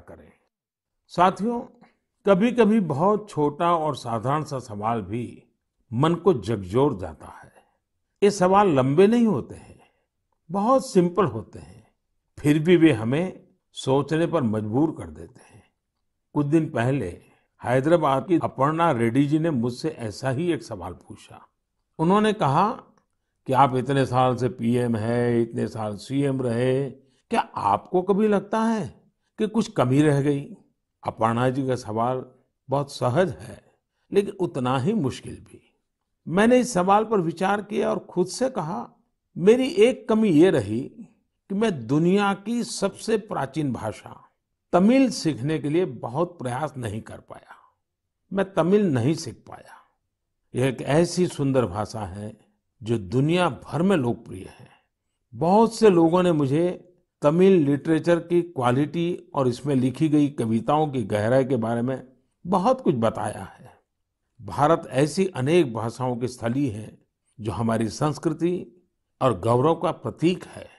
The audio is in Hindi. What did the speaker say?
करें साथियों कभी कभी बहुत छोटा और साधारण सा सवाल भी मन को जगजोर जाता है ये सवाल लंबे नहीं होते हैं बहुत सिंपल होते हैं फिर भी वे हमें सोचने पर मजबूर कर देते हैं कुछ दिन पहले हैदराबाद की अपर्णा रेड्डी जी ने मुझसे ऐसा ही एक सवाल पूछा उन्होंने कहा कि आप इतने साल से पीएम है इतने साल सीएम रहे क्या आपको कभी लगता है कि कुछ कमी रह गई अपर्णा जी का सवाल बहुत सहज है लेकिन उतना ही मुश्किल भी मैंने इस सवाल पर विचार किया और खुद से कहा मेरी एक कमी ये रही कि मैं दुनिया की सबसे प्राचीन भाषा तमिल सीखने के लिए बहुत प्रयास नहीं कर पाया मैं तमिल नहीं सीख पाया यह एक ऐसी सुंदर भाषा है जो दुनिया भर में लोकप्रिय है बहुत से लोगों ने मुझे तमिल लिटरेचर की क्वालिटी और इसमें लिखी गई कविताओं की गहराई के बारे में बहुत कुछ बताया है भारत ऐसी अनेक भाषाओं की स्थली है जो हमारी संस्कृति और गौरव का प्रतीक है